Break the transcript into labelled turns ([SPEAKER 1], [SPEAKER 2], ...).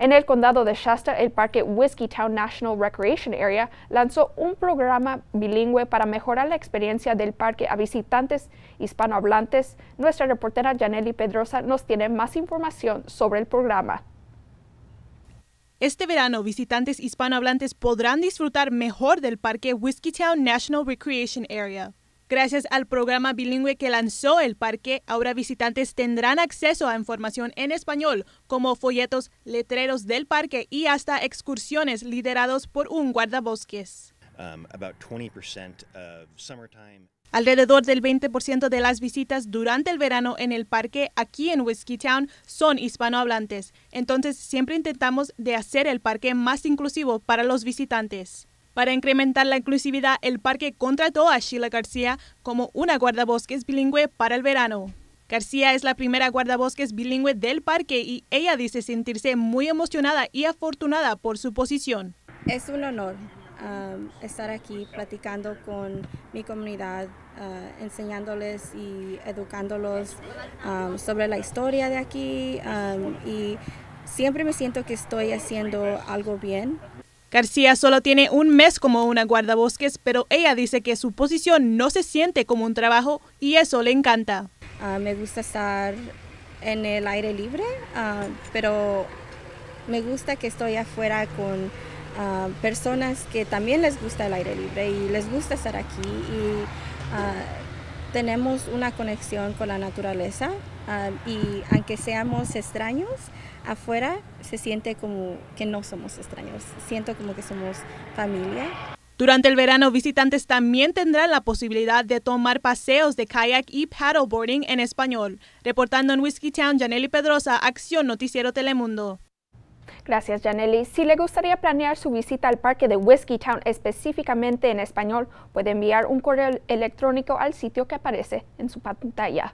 [SPEAKER 1] En el condado de Shasta, el parque Whiskeytown National Recreation Area lanzó un programa bilingüe para mejorar la experiencia del parque a visitantes hispanohablantes. Nuestra reportera Janelli Pedrosa nos tiene más información sobre el programa.
[SPEAKER 2] Este verano, visitantes hispanohablantes podrán disfrutar mejor del parque Whiskeytown National Recreation Area. Gracias al programa bilingüe que lanzó el parque, ahora visitantes tendrán acceso a información en español, como folletos, letreros del parque y hasta excursiones liderados por un guardabosques. Um, Alrededor del 20% de las visitas durante el verano en el parque aquí en Whiskeytown son hispanohablantes, entonces siempre intentamos de hacer el parque más inclusivo para los visitantes. Para incrementar la inclusividad, el parque contrató a Sheila García como una guardabosques bilingüe para el verano. García es la primera guardabosques bilingüe del parque y ella dice sentirse muy emocionada y afortunada por su posición. Es un honor um,
[SPEAKER 3] estar aquí platicando con mi comunidad, uh, enseñándoles y educándolos um, sobre la historia de aquí um, y siempre
[SPEAKER 2] me siento que estoy haciendo algo bien García solo tiene un mes como una guardabosques, pero ella dice que su posición no se siente como un trabajo y eso le encanta. Ah, me gusta estar en el aire libre, ah, pero
[SPEAKER 3] me gusta que estoy afuera con ah, personas que también les gusta el aire libre y les gusta estar aquí y tenemos una conexión con la naturaleza y aunque seamos extraños, afuera se siente como que no somos extraños, siento como que somos familia.
[SPEAKER 2] Durante el verano, visitantes también tendrán la posibilidad de tomar paseos de kayak y paddleboarding en español. Reportando en Whiskey Town, Janely Pedrosa, Acción Noticiero Telemundo.
[SPEAKER 1] Gracias, Janelli. Si le gustaría planear su visita al parque de Whiskey Town específicamente en español, puede enviar un correo electrónico al sitio que aparece en su pantalla.